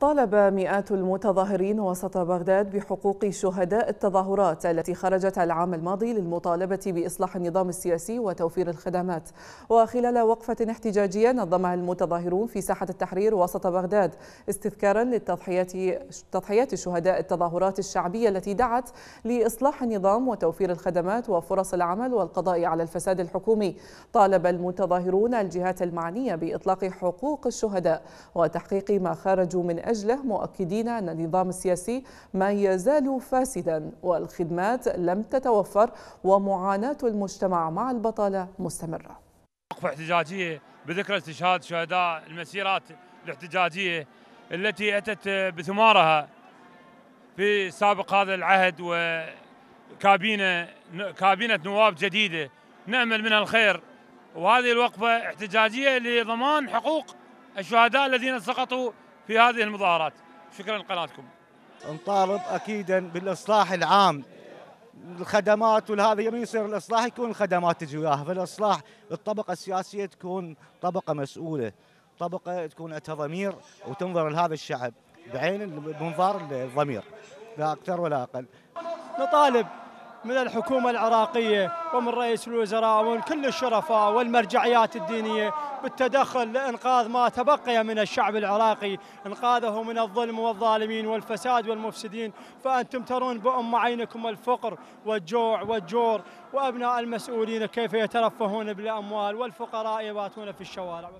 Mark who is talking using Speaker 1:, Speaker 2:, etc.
Speaker 1: طالب مئات المتظاهرين وسط بغداد بحقوق شهداء التظاهرات التي خرجت العام الماضي للمطالبة بإصلاح النظام السياسي وتوفير الخدمات وخلال وقفة احتجاجية نظمها المتظاهرون في ساحة التحرير وسط بغداد استذكارا للتضحيات تضحيات شهداء التظاهرات الشعبية التي دعت لإصلاح النظام وتوفير الخدمات وفرص العمل والقضاء على الفساد الحكومي طالب المتظاهرون الجهات المعنية بإطلاق حقوق الشهداء وتحقيق ما خرجوا من أجله مؤكدين أن النظام السياسي ما يزال فاسدا والخدمات لم تتوفر ومعاناة المجتمع مع البطالة مستمرة
Speaker 2: وقفة احتجاجية بذكرى استشهاد شهداء المسيرات الاحتجاجية التي أتت بثمارها في سابق هذا العهد وكابينة كابينة نواب جديدة نأمل منها الخير وهذه الوقفة احتجاجية لضمان حقوق الشهداء الذين سقطوا في هذه المظاهرات شكرا لقناتكم
Speaker 3: نطالب اكيدا بالاصلاح العام الخدمات والهذا يوم يصير الاصلاح يكون الخدمات تجي وياها فالاصلاح الطبقه السياسيه تكون طبقه مسؤوله طبقه تكون عندها ضمير وتنظر لهذا الشعب بعين المنظار الضمير لا اكثر ولا اقل نطالب
Speaker 4: من الحكومة العراقية ومن رئيس الوزراء ومن كل الشرفاء والمرجعيات الدينية بالتدخل لإنقاذ ما تبقي من الشعب العراقي إنقاذه من الظلم والظالمين والفساد والمفسدين فأنتم ترون بأم عينكم الفقر والجوع والجور وأبناء المسؤولين كيف يترفهون بالأموال والفقراء يباتون في الشوارع